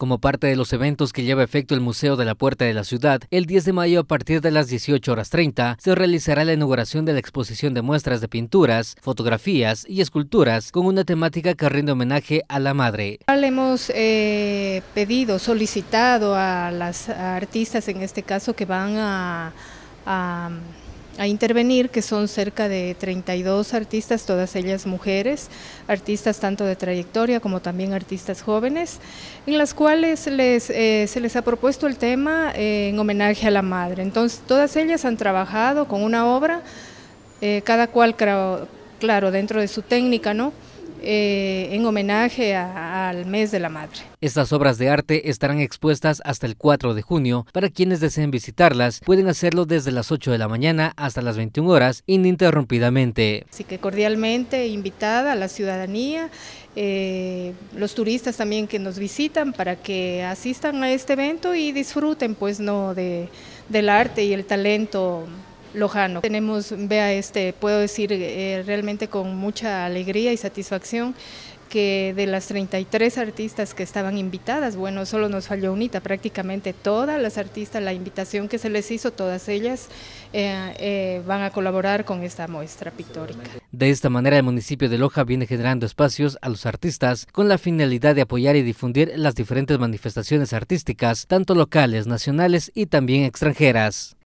Como parte de los eventos que lleva efecto el Museo de la Puerta de la Ciudad, el 10 de mayo a partir de las 18 horas 30 se realizará la inauguración de la exposición de muestras de pinturas, fotografías y esculturas con una temática que rinde homenaje a la madre. Le hemos eh, pedido, solicitado a las artistas, en este caso, que van a a intervenir, que son cerca de 32 artistas, todas ellas mujeres, artistas tanto de trayectoria como también artistas jóvenes, en las cuales les, eh, se les ha propuesto el tema eh, en homenaje a la madre. Entonces, todas ellas han trabajado con una obra, eh, cada cual, claro, dentro de su técnica, ¿no? en homenaje a, mes de la madre. Estas obras de arte estarán expuestas hasta el 4 de junio. Para quienes deseen visitarlas, pueden hacerlo desde las 8 de la mañana hasta las 21 horas ininterrumpidamente. Así que cordialmente invitada a la ciudadanía, eh, los turistas también que nos visitan para que asistan a este evento y disfruten pues no de, del arte y el talento Lojano. Tenemos, vea, este, puedo decir eh, realmente con mucha alegría y satisfacción que de las 33 artistas que estaban invitadas, bueno, solo nos falló unita, prácticamente todas las artistas, la invitación que se les hizo, todas ellas eh, eh, van a colaborar con esta muestra pictórica. De esta manera, el municipio de Loja viene generando espacios a los artistas con la finalidad de apoyar y difundir las diferentes manifestaciones artísticas, tanto locales, nacionales y también extranjeras.